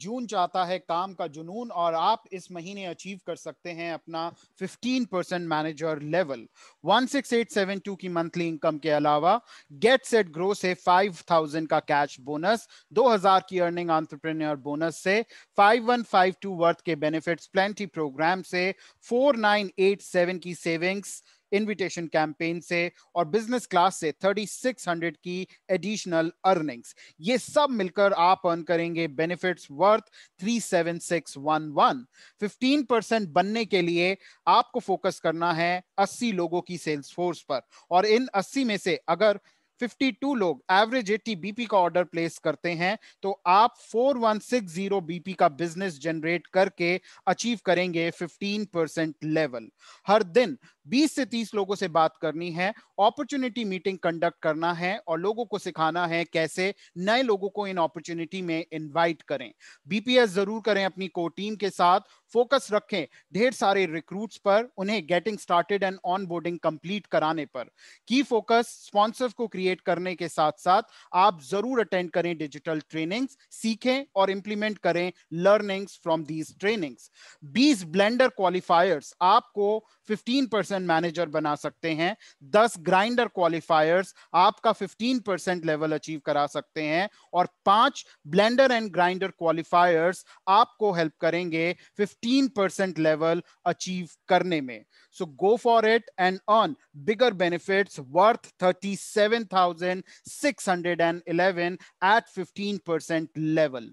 जून चाहता है काम का जुनून और आप इस महीने अचीव कर सकते हैं अपना 15 परसेंट मैनेजर लेवल 16872 की मंथली इनकम के अलावा गेट सेट ग्रो से 5000 का कैश बोनस 2000 की अर्निंग आंट्रप्रेन्योर बोनस से 5152 वर्थ के बेनिफिट्स प्लेंटी प्रोग्राम से 4987 की सेविंग्स इनविटेशन कैंपेन से और बिजनेस क्लास से 3600 की एडिशनल अर्निंग्स ये सब मिलकर आप अर्न करेंगे बेनिफिट्स वर्थ 37611 15% बनने के लिए आपको फोकस करना है 80 लोगों की सेल्स फोर्स पर और इन 80 में से अगर 52 लोग एवरेज 80 बीपी का ऑर्डर प्लेस करते हैं तो आप 4160 बीपी का बिजनेस जनरेट करके अचीव करेंगे 15 लेवल हर दिन 20 से 30 लोगों से बात करनी है अपॉर्चुनिटी मीटिंग कंडक्ट करना है और लोगों को सिखाना है कैसे नए लोगों को इन अपॉर्चुनिटी में इनवाइट करें बीपीएस जरूर करें अपनी को टीम के साथ फोकस रखें ढेर सारे रिक्रूट्स पर उन्हें getting started and onboarding complete कराने पर की फोकस स्पॉन्सर को क्रिएट करने के साथ साथ आप जरूर अटेंड करें डिजिटल ट्रेनिंग्स सीखें और इंप्लीमेंट करें लर्निंग्स फ्रॉम दीज ट्रेनिंग्स बीस ब्लेंडर क्वालिफायर्स आपको 15 परसेंट मैनेजर बना सकते हैं 10 ग्राइंडर क्वालिफायर्स आपका 15 परसेंट लेवल अचीव करा सकते हैं और पांच ब्लेंडर एंड ग्राइंडर क्वालिफायर्स आपको हेल्प करेंगे 15 परसेंट लेवल अचीव करने में so go for it and earn bigger benefits worth 37,611 fifteen 15% level